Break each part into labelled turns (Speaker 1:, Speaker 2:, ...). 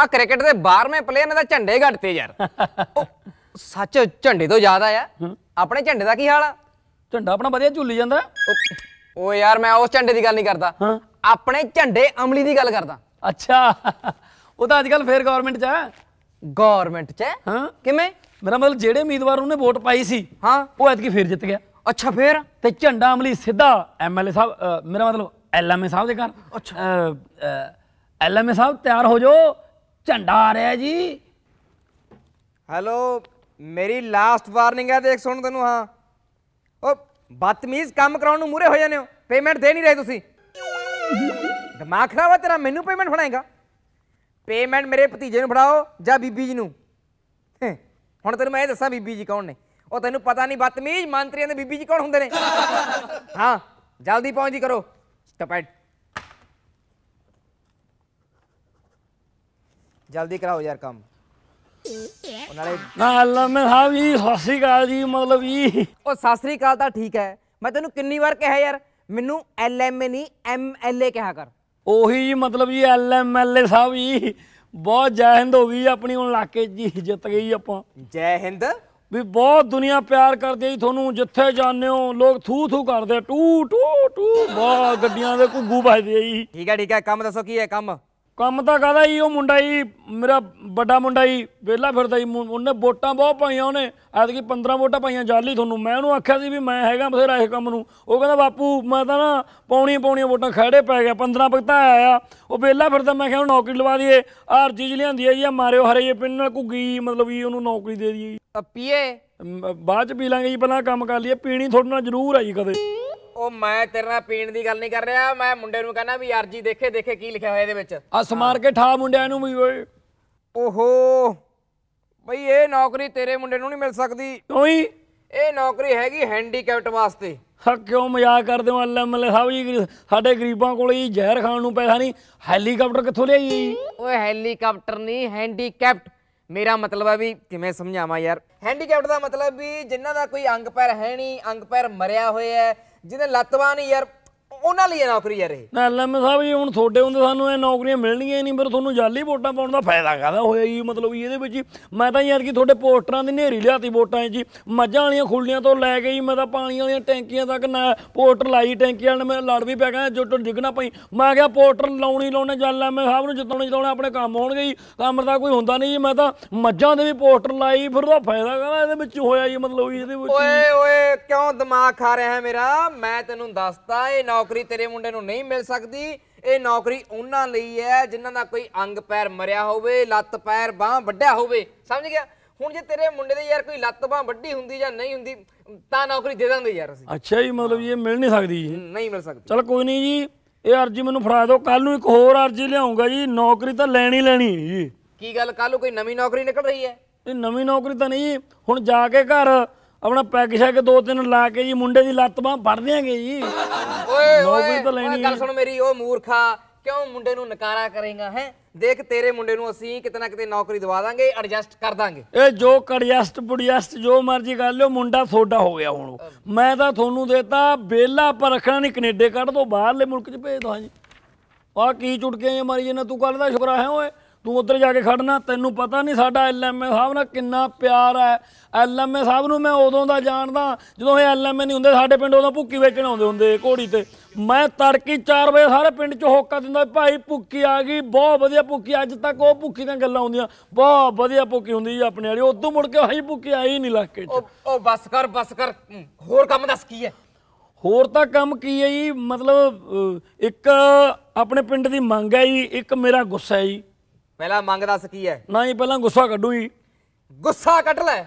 Speaker 1: ਆ ਕ੍ਰਿਕਟ ਦੇ 12ਵੇਂ ਪਲੇਅਰ ਨੇ ਤਾਂ ਝੰਡੇ ਘੜਤੇ ਯਾਰ ਸੱਚ ਝੰਡੇ ਤੋਂ ਜ਼ਿਆਦਾ ਆ ਆਪਣੇ ਝੰਡੇ ਦਾ
Speaker 2: ਕੀ ਹਾਲ ਆ ਝੰਡਾ ਆਪਣਾ ਵਧੀਆ ਝੁੱਲੀ ਜਾਂਦਾ ਓ ਯਾਰ ਮੈਂ ਉਸ ਝੰਡੇ ਦੀ ਗੱਲ ਨਹੀਂ ਕਰਦਾ ਆਪਣੇ ਝੰਡੇ ਅਮਲੀ ਦੀ ਗੱਲ ਕਰਦਾ ਅੱਛਾ ਉਹ ਤਾਂ ਅੱਜ ਕੱਲ ਫੇਰ ਗਵਰਨਮੈਂਟ 'ਚ ਆ ਗਵਰਨਮੈਂਟ 'ਚ ਹੈ ਕਿਵੇਂ ਮੇਰਾ ਮਤਲਬ ਜਿਹੜੇ ਉਮੀਦਵਾਰ ਉਹਨੇ ਵੋਟ ਪਾਈ ਸੀ ਹਾਂ ਉਹ ਐਤਕੀ ਫੇਰ ਜਿੱਤ ਗਿਆ ਅੱਛਾ ਫੇਰ ਤੇ ਝੰਡਾ ਅਮਲੀ ਸਿੱਧਾ ਐਮਐਲਏ ਸਾਹਿਬ ਮੇਰਾ ਮਤਲਬ ਐਲਐਮਏ ਸਾਹਿਬ ਦੇ ਘਰ ਅੱਛਾ ਐਲਐਮਏ ਸਾਹਿਬ ਤਿਆਰ ਹੋ ਜਾਓ ਝੰਡਾ ਆ ਰਿਹਾ ਜੀ
Speaker 1: ਹੈਲੋ ਮੇਰੀ ਲਾਸਟ ਵਾਰਨਿੰਗ ਹੈ ਦੇਖ ਸੁਣ ਤੈਨੂੰ ਹਾਂ ਉਹ ਬਦਤਮੀਜ਼ ਕੰਮ ਕਰਾਉਣ ਨੂੰ ਮੂਰੇ ਹੋ ਜਾਂਦੇ ਹੋ ਪੇਮੈਂਟ ਦੇ ਨਹੀਂ ਰਹੇ ਤੁਸੀਂ ਦਿਮਾਗ ਖਰਾਬ ਹੈ ਤੇਰਾ ਮੈਨੂੰ ਪੇਮੈਂਟ ਫੜਾਏਗਾ ਪੇਮੈਂਟ ਮੇਰੇ ਭਤੀਜੇ ਨੂੰ ਫੜਾਓ ਜਾਂ ਬੀਬੀ ਜੀ ਨੂੰ ਹੁਣ ਤੈਨੂੰ ਮੈਂ ਇਹ ਦੱਸਾਂ ਬੀਬੀ ਜੀ ਕੌਣ ਨੇ ਉਹ ਤੈਨੂੰ ਪਤਾ ਨਹੀਂ ਬਦਤਮੀਜ਼ ਮੰਤਰੀਆਂ ਦੇ ਬੀਬੀ ਜੀ ਕੌਣ ਹੁੰਦੇ ਨੇ ਹਾਂ ਜਲਦੀ ਪਹੁੰਚ ਜੀ ਕਰੋ ਸਟਪੈਟ
Speaker 2: ਜਲਦੀ ਕਰਾਓ ਯਾਰ ਕੰਮ
Speaker 1: ਉਹ
Speaker 2: ਨਾਲ ਮੈਂ ਹਾਂ ਵੀ ਸਤਿ ਜੀ ਮਤਲਬ ਵੀ
Speaker 1: ਉਹ ਸਾਸਰੀ ਕਾਲ ਤਾਂ ਠੀਕ ਹੈ ਮੈਂ ਤੈਨੂੰ ਕਿੰਨੀ ਵਾਰ ਕਿਹਾ ਯਾਰ ਮੈਨੂੰ ਐਲ ਐਮ ਐ ਨਹੀਂ ਐਮ ਐਲ ਏ ਕਿਹਾ ਕਰ
Speaker 2: ਉਹੀ ਜੀ ਮਤਲਬ ਜੀ L M L A Sahib ji ਬਹੁਤ ਜੈ ਹਿੰਦ ਹੋ ਗਈ ਆਪਣੀ ਹੁਣ ਇਲਾਕੇ ਜੀ ਜਿੱਤ ਗਈ ਆਪਾਂ ਜੈ ਹਿੰਦ ਵੀ ਬਹੁਤ ਦੁਨੀਆ ਪਿਆਰ ਕਰਦੀ ਜੀ ਤੁਹਾਨੂੰ ਜਿੱਥੇ ਜਾਂਦੇ ਹੋ ਲੋਕ ਥੂ ਥੂ ਕਰਦੇ ਟੂ ਟੂ ਟੂ ਬਹੁਤ ਗੱਡੀਆਂ ਦੇ ਘੁੱਗੂ ਵੱਜਦੇ ਜੀ ਠੀਕ ਹੈ ਠੀਕ ਹੈ ਕੰਮ ਦੱਸੋ ਕੀ ਹੈ ਕੰਮ ਕੰਮ ਤਾਂ ਕਹਦਾ ਹੀ ਉਹ ਮੁੰਡਾ ਹੀ ਮੇਰਾ ਵੱਡਾ ਮੁੰਡਾ ਹੀ ਵੇਲਾ ਫਿਰਦਾ ਹੀ ਉਹਨੇ ਵੋਟਾਂ ਬਹੁਤ ਪਾਈਆਂ ਉਹਨੇ ਐਤਕੀ 15 ਵੋਟਾਂ ਪਾਈਆਂ ਜਾਲੀ ਤੁਹਾਨੂੰ ਮੈਂ ਉਹਨੂੰ ਆਖਿਆ ਸੀ ਵੀ ਮੈਂ ਹੈਗਾ ਬਥੇਰਾ ਇਹ ਕੰਮ ਨੂੰ ਉਹ ਕਹਿੰਦਾ ਬਾਪੂ ਮੈਂ ਤਾਂ ਨਾ ਪੌਣੀਆਂ ਪੌਣੀਆਂ ਵੋਟਾਂ ਖੜੇ ਪੈ ਗਿਆ 15 ਭਗਤਾ ਆਇਆ ਉਹ ਵੇਲਾ ਫਿਰਦਾ ਮੈਂ ਕਿਹਾ ਉਹ ਨੌਕਰੀ ਲਵਾ ਦਈਏ ਆਰਜੀ ਜੀ ਲਿਆਂਦੀ ਹੈ ਜੀ ਆ ਮਾਰਿਓ ਹਰੇ ਜੇ ਪਿੰਨ ਨਾਲ ਘੁੱਗੀ ਮਤਲਬ ਵੀ ਉਹਨੂੰ ਨੌਕਰੀ ਦੇ ਦਈਏ ਪੀਏ ਬਾਅਦ ਚ ਪੀ ਲਾਂਗੇ ਜੀ ਪਹਿਲਾਂ ਕੰਮ ਕਰ ਲਈਏ ਪੀਣੀ ਤੁਹਾਡੇ ਨਾਲ ਜ਼ਰੂਰ ਆ ਜੀ ਕਦੇ ਉਹ ਮੈਂ ਤੇਰੇ ਨਾਲ ਪੀਣ ਦੀ ਗੱਲ ਨਹੀਂ ਕਰ ਰਿਹਾ ਮੈਂ ਮੁੰਡੇ ਨੂੰ ਕਹਿੰਦਾ
Speaker 1: ਵੀ ਅਰਜੀ ਦੇਖੇ ਦੇਖੇ ਕੀ ਲਿਖਿਆ ਹੋਇਆ ਇਹਦੇ ਵਿੱਚ
Speaker 2: ਆ ਸਮਾਰ ਕੇ ਠਾ ਮੁੰਡਿਆਂ ਨੂੰ ਵੀ ਓਏ ਓਹੋ
Speaker 1: ਬਈ ਇਹ ਨੌਕਰੀ ਤੇਰੇ ਮੁੰਡੇ ਨੂੰ ਨਹੀਂ ਮਿਲ ਸਕਦੀ ਕੋਈ ਹੀ ਇਹ ਨੌਕਰੀ ਹੈਗੀ
Speaker 2: ਹੈਂਡੀਕੈਪਟ ਵਾਸਤੇ ਹਾ ਕਿਉਂ ਮਜ਼ਾਕ ਕਰਦੇ ਹੋ ਅੱਲਾ ਮਲੇ ਸਾਹਿਬ ਜੀ ਸਾਡੇ ਗਰੀਬਾਂ ਕੋਲ ਹੀ ਜ਼ਹਿਰ ਖਾਣ ਨੂੰ ਪੈਸਾ ਨਹੀਂ ਹੈਲੀਕਾਪਟਰ ਕਿੱਥੋਂ ਲਿਆਈ
Speaker 1: ਓਏ ਹੈਲੀਕਾਪਟਰ ਨਹੀਂ ਹੈਂਡੀਕੈਪਟ ਮੇਰਾ ਮਤਲਬ ਹੈ ਵੀ ਕਿਵੇਂ ਸਮਝਾਵਾਂ ਯਾਰ ਹੈਂਡੀਕੈਪਟ ਦਾ ਮਤਲਬ ਵੀ ਜਿਨ੍ਹਾਂ ਦਾ ਕੋਈ ਅੰਗ ਪੈਰ ਹੈ ਨਹੀਂ ਅੰਗ ਪੈਰ ਮਰਿਆ ਹੋਇਆ ਹੈ ਜਿਹਨੇ ਲੱਤਵਾ ਨਹੀਂ ਯਾਰ ਉਹਨਾਂ ਲਈ ਨੌਕਰੀ ਯਾਰ ਰਹੀ
Speaker 2: ਨਾ ਐਲਐਮ ਸਾਹਿਬ ਜੀ ਹੁਣ ਤੁਹਾਡੇ ਹੁੰਦੇ ਸਾਨੂੰ ਇਹ ਨੌਕਰੀਆਂ ਮਿਲਣਗੀਆਂ ਨਹੀਂ ਪਰ ਤੁਹਾਨੂੰ ਜਾਲੀ ਵੋਟਾਂ ਪਾਉਣ ਦਾ ਫਾਇਦਾ ਕਾਦਾ ਹੋਇਆ ਜੀ ਮਤਲਬ ਇਹਦੇ ਵਿੱਚ ਮੈਂ ਤਾਂ ਯਾਰ ਕਿ ਤੁਹਾਡੇ ਪੋਸਟਰਾਂ ਦੀ ਨੇਰੀ ਲਿਆਤੀ ਵੋਟਾਂ ਜੀ ਮੱਝਾਂ ਵਾਲੀਆਂ ਖੁੱਲੀਆਂ ਤੋਂ ਲੈ ਕੇ ਜੀ ਮੈਂ ਤਾਂ ਪਾਣੀ ਵਾਲੀਆਂ ਟੈਂਕੀਆਂ ਤੱਕ ਨਾ ਪੋਸਟਰ ਲਾਈ ਟੈਂਕੀਆਂ ਨਾਲ ਮੈਂ ਲੜ ਵੀ ਪਿਆ ਗਿਆ ਜੁੱਟ ਡਿੱਗਣਾ ਪਈ ਮੈਂ ਕਿਹਾ ਪੋਸਟਰ ਲਾਉਣੀ ਲਾਉਣੇ ਜਲ ਮੈਂ ਸਾਹਿਬ ਨੂੰ ਜਿੱਤਣ ਜਿਤਾਉਣੇ ਆਪਣੇ ਕੰਮ ਹੋਣਗੇ ਜੀ ਕੰਮ ਦਾ ਕੋਈ ਹੁੰਦਾ ਨਹੀਂ ਜੀ ਮੈਂ ਤਾਂ ਮੱਝਾਂ ਦੇ ਵੀ ਪੋਸਟਰ ਲਾਈ ਫਿਰ ਉਹਦਾ ਫਾਇਦਾ ਕਾਦਾ ਇਹਦੇ ਵਿੱਚ ਹੋਇਆ ਜੀ ਮਤਲਬ ਇਹਦੇ ਵਿੱਚ ਓਏ ਓਏ ਕਿਉਂ ਦਿਮਾਗ ਖਾ ਰਿਹਾ ਹੈ ਮੇਰਾ
Speaker 1: ਮੈਂ ਤੈਨੂੰ ਦੱਸਦਾ ਇਹ ਨੌਕਰੀ ਤੇਰੇ ਮੁੰਡੇ ਨੂੰ ਨਹੀਂ ਮਿਲ ਸਕਦੀ ਇਹ ਨੌਕਰੀ ਉਹਨਾਂ ਲਈ ਹੈ ਜਿਨ੍ਹਾਂ ਦਾ ਕੋਈ ਅੰਗ ਪੈਰ ਮਰਿਆ ਹੋਵੇ ਲੱਤ ਪੈਰ ਬਾਹ ਵੱਡਿਆ ਹੋਵੇ ਸਮਝ ਗਿਆ ਹੁਣ ਜੇ ਤੇਰੇ ਮੁੰਡੇ ਦੇ ਯਾਰ ਕੋਈ ਲੱਤ ਬਾਹ ਵੱਡੀ ਹੁੰਦੀ ਜਾਂ ਨਹੀਂ ਹੁੰਦੀ ਤਾਂ ਨੌਕਰੀ ਦੇ ਦਾਂਗੇ ਯਾਰ ਅਸੀਂ
Speaker 2: ਅੱਛਾ ਜੀ ਮਤਲਬ ਇਹ ਮਿਲ ਨਹੀਂ ਸਕਦੀ ਜੀ ਨਹੀਂ ਮਿਲ ਸਕਦੀ ਚਲ ਕੋਈ ਨਹੀਂ ਜੀ ਇਹ ਅਰਜੀ ਮੈਨੂੰ ਫੜਾ ਦਿਓ ਕੱਲ ਨੂੰ ਇੱਕ ਹੋਰ ਅਰਜੀ ਲਿਆਉਂਗਾ ਜੀ ਨੌਕਰੀ ਤਾਂ ਲੈਣੀ ਲੈਣੀ ਜੀ
Speaker 1: ਕੀ ਗੱਲ ਕੱਲ ਨੂੰ ਕੋਈ ਨਵੀਂ ਨੌਕਰੀ ਨਿਕਲ ਰਹੀ ਹੈ
Speaker 2: ਇਹ ਨਵੀਂ ਨੌਕਰੀ ਤਾਂ ਨਹੀਂ ਹੁਣ ਜਾ ਕੇ ਘਰ ਆਪਣਾ ਪੈਗ ਕੇ ਦੋ ਤਿੰਨ ਲਾ ਕੇ ਜੀ ਮੁੰਡੇ ਦੀ ਲੱਤ ਬਾਹ ਫੜ ਦੇਾਂਗੇ ਜੀ ਓਏ ਓਏ ਗੱਲ ਸੁਣ
Speaker 1: ਮੇਰੀ ਉਹ ਮੂਰਖਾ ਕਿਉਂ ਮੁੰਡੇ ਨੂੰ ਨਕਾਰਾ ਕਰੇਗਾ ਹੈ ਦੇਖ ਤੇਰੇ ਮੁੰਡੇ ਨੂੰ ਅਸੀਂ ਕਿਤੇ ਨਾ ਕਿਤੇ ਨੌਕਰੀ ਦਵਾ ਦਾਂਗੇ ਐਡਜਸਟ ਕਰ ਦਾਂਗੇ
Speaker 2: ਇਹ ਜੋ ਐਡਜਸਟ ਬੁਡਜਸਟ ਜੋ ਮਰਜ਼ੀ ਕਰ ਲਿਓ ਮੁੰਡਾ ਤੁਹਾਡਾ ਹੋ ਗਿਆ ਹੁਣ ਮੈਂ ਤਾਂ ਤੁਹਾਨੂੰ ਦੇਤਾ ਬੇਲਾ ਪਰ ਰੱਖਣਾ ਨਹੀਂ ਕੈਨੇਡਾ ਕੱਢ ਦੋ ਬਾਹਰਲੇ ਮੁਲਕ 'ਚ ਭੇਜ ਦੋ ਜੀ ਆ ਕੀ ਚੁਟਕੀਆਂ ਮਾਰੀ ਜਨਾ ਤੂੰ ਕੱਲ ਦਾ ਸ਼ੁਕਰਾ ਹੈ ਓਏ ਤੂੰ ਉੱਧਰ ਜਾ ਕੇ ਖੜਨਾ ਤੈਨੂੰ ਪਤਾ ਨਹੀਂ ਸਾਡਾ ਐਲਐਮਏ ਸਾਹਿਬ ਨਾਲ ਕਿੰਨਾ ਪਿਆਰ ਹੈ ਐਲਐਮਏ ਸਾਹਿਬ ਨੂੰ ਮੈਂ ਉਦੋਂ ਦਾ ਜਾਣਦਾ ਜਦੋਂ ਇਹ ਐਲਐਮਏ ਨਹੀਂ ਹੁੰਦੇ ਸਾਡੇ ਪਿੰਡ ਉਦੋਂ ਭੁੱਕੀ ਵੇਚਣ ਆਉਂਦੇ ਹੁੰਦੇ ਘੋੜੀ ਤੇ ਮੈਂ ਤੜਕੀ 4 ਵਜੇ ਸਾਰੇ ਪਿੰਡ 'ਚ ਹੋਕਾ ਦਿੰਦਾ ਭਾਈ ਭੁੱਕੀ ਆ ਗਈ ਬਹੁਤ ਵਧੀਆ ਭੁੱਕੀ ਅੱਜ ਤੱਕ ਉਹ ਭੁੱਕੀ ਦੀਆਂ ਗੱਲਾਂ ਹੁੰਦੀਆਂ ਬਹੁਤ ਵਧੀਆ ਭੁੱਕੀ ਹੁੰਦੀ ਜੀ ਆਪਣੇ ਵਾਲੀ ਉਦੋਂ ਮੁੜ ਕੇ ਹਾਈ ਭੁੱਕੀ ਆਈ ਨਹੀਂ ਲੱਗ ਕੇ ਉਹ ਬਸ ਕਰ ਬਸ ਕਰ ਹੋਰ ਕੰਮ ਦੱਸ ਕੀ ਹੈ ਹੋਰ ਤਾਂ ਕੰਮ ਕੀ ਹੈ ਜੀ ਮਤਲਬ ਇੱਕ ਆਪਣੇ ਪਿੰਡ ਦੀ ਮੰਗ ਹੈ ਜੀ ਇੱਕ ਮੇਰਾ ਗੁੱਸਾ ਹੈ ਜੀ ਪਹਿਲਾਂ ਮੰਗ ਦੱਸ ਕੀ ਹੈ ਨਹੀਂ ਪਹਿਲਾਂ ਗੁੱਸਾ ਕੱਢੂ ਹੀ ਗੁੱਸਾ ਕੱਢ ਲੈ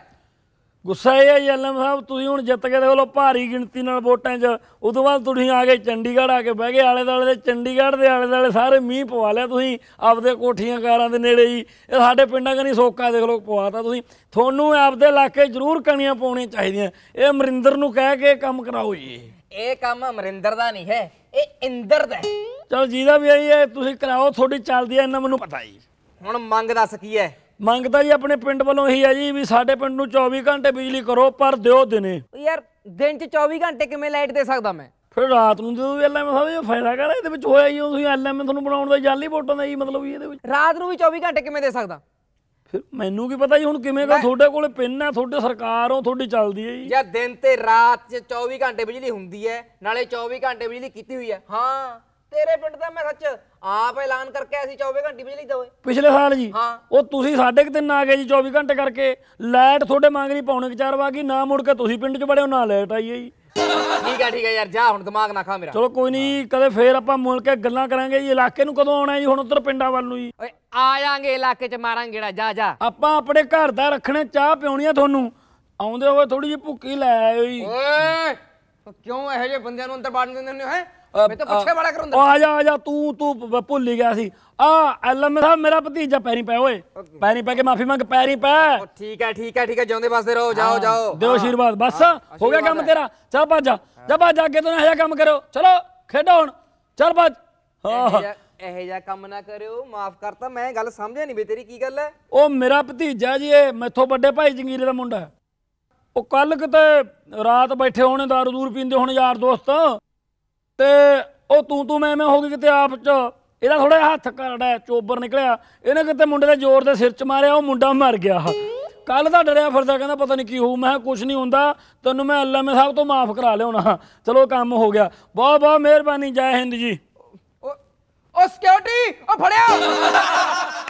Speaker 2: ਗੁੱਸਾ ਇਹ ਹੈ ਜਲਮ ਸਾਹਿਬ ਤੁਸੀਂ ਹੁਣ ਜਿੱਤ ਕੇ ਦੇਖ ਲਓ ਭਾਰੀ ਗਿਣਤੀ ਨਾਲ ਵੋਟਾਂ 'ਚ ਉਦੋਂ ਬਾਅਦ ਤੁਸੀਂ ਆ ਗਏ ਚੰਡੀਗੜ੍ਹ ਆ ਕੇ ਬਹਿ ਗਏ ਆਲੇ ਦਾਲੇ ਦੇ ਚੰਡੀਗੜ੍ਹ ਦੇ ਆਲੇ ਦਾਲੇ ਸਾਰੇ ਮੀਂਹ ਪਵਾ ਲਿਆ ਤੁਸੀਂ ਆਪਦੇ ਕੋਠੀਆਂ ਕਾਰਾਂ ਦੇ ਨੇੜੇ ਹੀ ਇਹ ਸਾਡੇ ਪਿੰਡਾਂ ਕਨੀ ਸੋਕਾ ਦੇਖ ਲਓ ਪਵਾਤਾ ਤੁਸੀਂ ਤੁਹਾਨੂੰ ਆਪਦੇ ਇਲਾਕੇ ਜ਼ਰੂਰ ਕਣੀਆਂ ਪਾਉਣੀਆਂ ਚਾਹੀਦੀਆਂ ਇਹ ਅਮਰਿੰਦਰ ਨੂੰ ਕਹਿ ਕੇ ਕੰਮ ਕਰਾਓ ਜੀ
Speaker 1: ਇਹ ਕੰਮ ਅਮਰਿੰਦਰ ਦਾ ਨਹੀਂ ਹੈ ਇਹ ਇੰਦਰ ਦਾ ਹੈ
Speaker 2: ਚਲ ਦਾ ਵੀ ਆਈ ਹੈ ਤੁਸੀਂ ਕਰਾਓ ਤੁਹਾਡੀ ਚੱਲਦੀ ਹੈ ਇਹਨਾਂ ਮੈਨੂੰ ਪਤਾ ਹੀ ਹੁਣ ਮੰਗ ਦੱਸ ਕੀ ਹੈ ਮੰਗ ਤਾਂ ਜੀ ਆਪਣੇ ਪਿੰਡ ਵੱਲੋਂ ਇਹੀ ਹੈ ਜੀ ਵੀ ਸਾਡੇ ਪਿੰਡ ਨੂੰ 24 ਘੰਟੇ ਬਿਜਲੀ ਕਰੋ ਪਰ ਦਿਓ ਦਿਨੇ ਯਾਰ ਦਿਨ 'ਚ 24 ਘੰਟੇ ਕਿਵੇਂ ਲਾਈਟ ਦੇ ਸਕਦਾ ਮੈਂ ਫਿਰ ਰਾਤ ਨੂੰ ਜਦੋਂ ਐਲਐਮ ਸਾਹਿਬ ਇਹ ਫਾਇਦਾ ਕਰਾ ਇਹਦੇ ਵਿੱਚ ਹੋਇਆ ਹੀ ਤੁਸੀਂ ਐਲਐਮ ਤੁਹਾਨੂੰ ਬਣਾਉਣ ਦਾ ਜਾਲੀ ਵੋਟਾਂ ਦਾ ਜੀ ਮਤਲਬ ਵੀ ਇਹਦੇ ਵਿੱਚ ਰਾਤ ਨੂੰ ਵੀ 24 ਘੰਟੇ ਕਿਵੇਂ ਦੇ ਸਕਦਾ ਫਿਰ ਮੈਨੂੰ ਕੀ ਪਤਾ ਜੀ ਹੁਣ ਕਿਵੇਂ ਦਾ ਤੁਹਾਡੇ ਕੋਲੇ ਪਿੰਨ ਹੈ ਤੁਹਾਡੇ ਸਰਕਾਰ ਹੋ ਤੁਹਾਡੀ ਚੱਲਦੀ ਹੈ ਜੀ ਜਾਂ ਦਿਨ ਤੇ
Speaker 1: ਰਾਤ 'ਚ 24 ਘੰਟੇ ਬਿਜਲੀ ਹੁੰਦੀ ਹੈ ਨਾਲੇ 24 ਘੰਟੇ ਬਿਜਲੀ ਕੀਤੀ ਹੋਈ ਹੈ ਹਾਂ ਤੇਰੇ ਪਿੰਡ ਦਾ ਮੈਂ ਸੱਚ ਆਪ ਐਲਾਨ ਕਰਕੇ ਅਸੀਂ 24 ਘੰਟੇ ਬਿਜਲੀ ਦੋਏ ਪਿਛਲੇ ਸਾਲ ਜੀ
Speaker 2: ਉਹ ਤੁਸੀਂ ਸਾਡੇ ਕਿ ਤਿੰਨ ਆ ਗਏ ਜੀ 24 ਘੰਟੇ ਕਰਕੇ ਲਾਈਟ ਤੁਹਾਡੇ ਮੰਗਰੀ ਪਾਉਣੇ ਕਿ ਚਾਰ ਵਾਗੀ ਨਾ ਮੁੜ ਕੇ ਤੁਸੀਂ ਪਿੰਡ 'ਚ ਬੜੇ ਹੋ ਨਾ ਲਾਈਟ ਆਈ ਹੈ ਜੀ
Speaker 1: ਠੀਕ ਹੈ ਠੀਕ ਹੈ ਯਾਰ ਜਾ ਹੁਣ ਦਿਮਾਗ ਨਾ ਖਾ ਮੇਰਾ ਚਲੋ
Speaker 2: ਕੋਈ ਨਹੀਂ ਕਦੇ ਫੇਰ ਆਪਾਂ ਮੁੜ ਕੇ ਗੱਲਾਂ ਕਰਾਂਗੇ ਜੀ ਇਲਾਕੇ ਨੂੰ ਕਦੋਂ ਆਉਣਾ ਜੀ ਹੁਣ ਉਧਰ ਪਿੰਡਾਂ ਵੱਲ ਨੂੰ ਜੀ ਓਏ
Speaker 1: ਆ ਜਾਾਂਗੇ ਇਲਾਕੇ 'ਚ ਮਾਰਾਂਗੇ ੜਾ ਜਾ ਜਾ
Speaker 2: ਆਪਾਂ ਆਪਣੇ ਘਰ ਦਾ ਰੱਖਣੇ ਚਾਹ ਪਿਉਣੀ ਆ ਤੁਹਾਨੂੰ ਆਉਂਦੇ ਹੋਏ ਥੋੜੀ ਜਿਹੀ ਭੁੱਕੀ ਲੈ ਆਇਓ ਜੀ
Speaker 1: ਓਏ ਕਿਉਂ ਇਹੋ ਜਿਹੇ ਬੰਦਿਆਂ ਨੂੰ ਅੰਦਰ ਬਾੜਨ ਦਿੰਦੇ ਹੋ ਹੈ ਮੈਂ ਤਾਂ ਪੁੱਛਿਆ ਵਾਲਾ ਕਰਉਂਦਾ ਆ
Speaker 2: ਜਾ ਆ ਜਾ ਤੂੰ ਤੂੰ ਭੁੱਲ ਹੀ ਗਿਆ ਸੀ ਆ ਐਲਐਮ ਸਾਹਿਬ ਮੇਰਾ ਭਤੀਜਾ ਪੈਰੀ ਪੈ ਓਏ ਪੈਰੀ ਪੈ ਕੇ ਮਾਫੀ ਮੰਗ ਪੈਰੀ ਪੈ ਠੀਕ ਹੈ ਠੀਕ ਹੈ ਠੀਕ ਹੈ ਜਿਉਂਦੇ ਬਸਦੇ ਰਹੋ ਜਾਓ ਜਾਓ ਦਿਓ ਆਸ਼ੀਰਵਾਦ ਬਸ ਹੋ ਗਿਆ ਕੰਮ ਤੇਰਾ ਚੱਲ ਭੱਜ ਜਾ ਜਾ ਭੱਜ ਅੱਗੇ ਤੋਂ ਇਹ ਜਾ ਕੰਮ ਕਰੋ ਚਲੋ ਖੇਡੋ ਹੁਣ ਚੱਲ ਭੱਜ ਹਾਂ
Speaker 1: ਇਹ ਜਿਹਾ ਕੰਮ ਨਾ ਕਰਿਓ ਮਾਫ ਕਰਤਾ ਮੈਂ ਗੱਲ ਸਮਝਿਆ ਨਹੀਂ ਬੇ ਤੇਰੀ ਕੀ ਗੱਲ ਹੈ
Speaker 2: ਉਹ ਮੇਰਾ ਭਤੀਜਾ ਜੀ ਇਹ ਮੈਥੋਂ ਵੱਡੇ ਭਾਈ ਜੰਗੀਰੇ ਦਾ ਮੁੰਡਾ ਉਹ ਕੱਲ ਕਿਤੇ ਰਾਤ ਬੈਠੇ ਹੋਣੇ ਦਾਰੂ ਦੂਰ ਪੀਂਦੇ ਹੋਣ ਯਾਰ ਦੋਸਤ ਤੇ ਉਹ ਤੂੰ ਤੂੰ ਮੈਂ ਮੈਂ ਹੋ ਗਈ ਕਿਤੇ ਆਪ ਚ ਇਹਦਾ ਥੋੜਾ ਹੱਥ ਕਰੜਾ ਚੋਬਰ ਨਿਕਲਿਆ ਇਹਨੇ ਕਿਤੇ ਮੁੰਡੇ ਦੇ ਜ਼ੋਰ ਦੇ ਸਿਰ 'ਚ ਮਾਰਿਆ ਉਹ ਮੁੰਡਾ ਮਰ ਗਿਆ ਕੱਲ ਦਾ ਡਰਿਆ ਫਿਰਦਾ ਕਹਿੰਦਾ ਪਤਾ ਨਹੀਂ ਕੀ ਹੋਊ ਮੈਂ ਕੁਝ ਨਹੀਂ ਹੁੰਦਾ ਤੈਨੂੰ ਮੈਂ ਮੇ ਸਾਹਿਬ ਤੋਂ ਮਾਫ ਕਰਾ ਲਿਆਉਣਾ ਚਲੋ ਕੰਮ ਹੋ ਗਿਆ ਬਹੁਤ ਬਹੁਤ ਮਿਹਰਬਾਨੀ ਜੈ ਹਿੰਦ ਜੀ
Speaker 1: ਉਹ
Speaker 2: ਸਿਕਿਉਰਿਟੀ ਉਹ ਫੜਿਆ